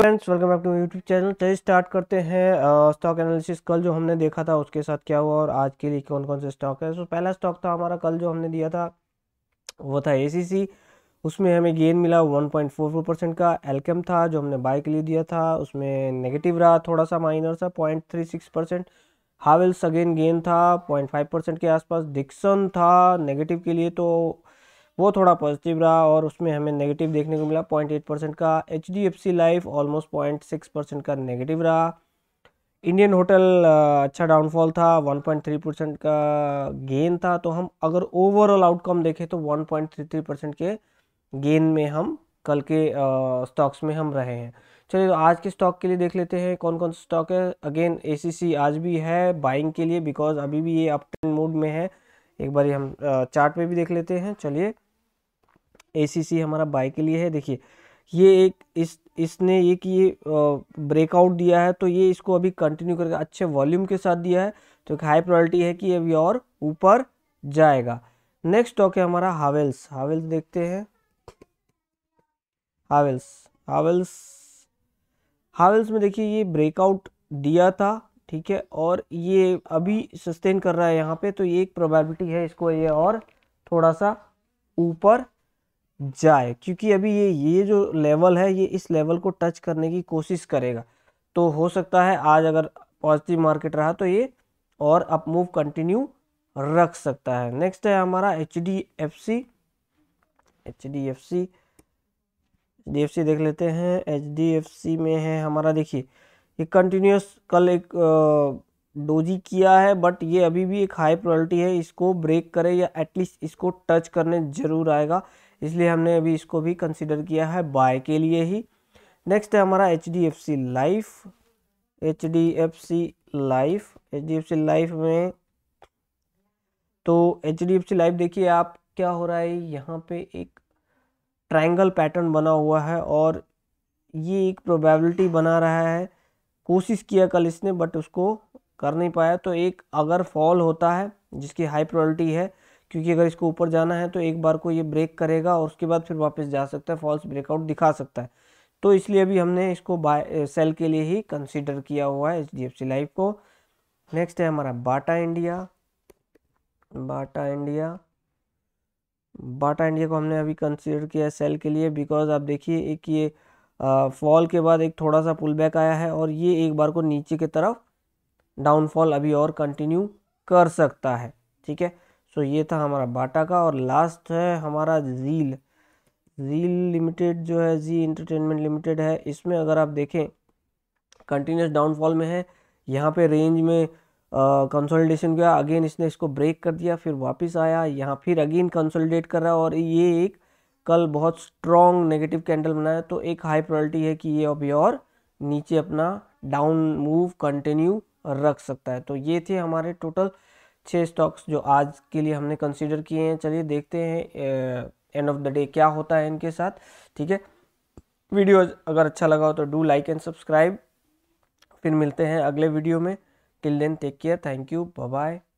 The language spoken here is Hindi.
friends welcome back to YouTube channel चलिए स्टार्ट करते हैं स्टॉक एनालिसिस कल जो हमने देखा था उसके साथ क्या हुआ और आज के लिए कौन कौन से स्टॉक है सो so, पहला स्टॉक था हमारा कल जो हमने दिया था वो था एसीसी उसमें हमें गेन मिला 1.44 परसेंट का एल्केम था जो हमने बाय के लिए दिया था उसमें नेगेटिव रहा थोड़ा सा माइनर सा point percent Havells again gain था पॉइंट फाइव परसेंट के आसपास डिक्सन था नेगेटिव के लिए तो वो थोड़ा पॉजिटिव रहा और उसमें हमें नेगेटिव देखने को मिला पॉइंट एट परसेंट का H D F C life almost point six percent का नेगेटिव रहा इंडियन होटल अच्छा डाउनफॉल था 1.3 परसेंट का गेन था तो हम अगर ओवरऑल आउटकम देखें तो 1.33 परसेंट के गेन में हम कल के स्टॉक्स में हम रहे हैं चलिए तो आज के स्टॉक के लिए देख लेते हैं कौन कौन स्टॉक है अगेन सी आज भी है बाइंग के लिए बिकॉज अभी भी ये अप ट्रेंड मोड में है एक बार हम चार्ट पे भी देख लेते हैं चलिए एसीसी हमारा बाय के लिए है देखिए ये एक इस इसने ये कि ये ब्रेकआउट दिया है तो ये इसको अभी कंटिन्यू करके अच्छे वॉल्यूम के साथ दिया है तो एक हाई प्रायोरिटी है कि अभी और ऊपर जाएगा नेक्स्ट स्टॉक है हमारा हावेल्स हावेल्स देखते हैं हावेल्स हावेल्स हावेल्स में देखिए ये ब्रेकआउट दिया था ठीक है और ये अभी सस्टेन कर रहा है यहाँ पे तो ये एक प्रोबेबिलिटी है इसको ये और थोड़ा सा ऊपर जाए क्योंकि अभी ये ये जो लेवल है ये इस लेवल को टच करने की कोशिश करेगा तो हो सकता है आज अगर पॉजिटिव मार्केट रहा तो ये और अप मूव कंटिन्यू रख सकता है नेक्स्ट है हमारा H D F C H D F C D F C देख लेते हैं एच डी एफ सी में है हमारा देखिए ये कंटिन्यूस कल एक डोजी किया है बट ये अभी भी एक हाई प्रायोरिटी है इसको ब्रेक करे या एटलीस्ट इसको टच करने जरूर आएगा इसलिए हमने अभी इसको भी कंसिडर किया है बाय के लिए ही नेक्स्ट है हमारा H D F C life H D F C life H D F C life में तो H D F C life देखिए आप क्या हो रहा है यहाँ पे एक ट्रायंगल पैटर्न बना हुआ है और ये एक प्रोबेबिलिटी बना रहा है कोशिश किया कल इसने बट उसको कर नहीं पाया तो एक अगर फॉल होता है जिसकी हाई प्रोबेबिलिटी है क्योंकि अगर इसको ऊपर जाना है तो एक बार को ये ब्रेक करेगा और उसके बाद फिर वापस जा सकता है फॉल्स ब्रेकआउट दिखा सकता है तो इसलिए अभी हमने इसको बाय सेल के लिए ही कंसिडर किया हुआ है एच लाइफ को नेक्स्ट है हमारा Bata India Bata India Bata India को हमने अभी कंसिडर किया है सेल के लिए बिकॉज आप देखिए एक ये फॉल के बाद एक थोड़ा सा पुल बैक आया है और ये एक बार को नीचे की तरफ डाउनफॉल अभी और कंटिन्यू कर सकता है ठीक है सो तो ये था हमारा बाटा का और लास्ट है हमारा जील जील लिमिटेड जो है जी इंटरटेनमेंट लिमिटेड है इसमें अगर आप देखें कंटिन्यूस डाउनफॉल में है यहाँ पे रेंज में कंसोलिडेशन किया अगेन इसने इसको ब्रेक कर दिया फिर वापस आया यहाँ फिर अगेन कंसोलिडेट कर रहा है और ये एक कल बहुत स्ट्रॉन्ग नेगेटिव कैंडल बनाया तो एक हाई प्रायोरिटी है कि ये अभी और नीचे अपना डाउन मूव कंटिन्यू रख सकता है तो ये थे हमारे टोटल छः स्टॉक्स जो आज के लिए हमने कंसिडर किए हैं चलिए देखते हैं एंड ऑफ द डे क्या होता है इनके साथ ठीक है वीडियो अगर अच्छा लगा हो तो डू लाइक एंड सब्सक्राइब फिर मिलते हैं अगले वीडियो में till then take care thank you bye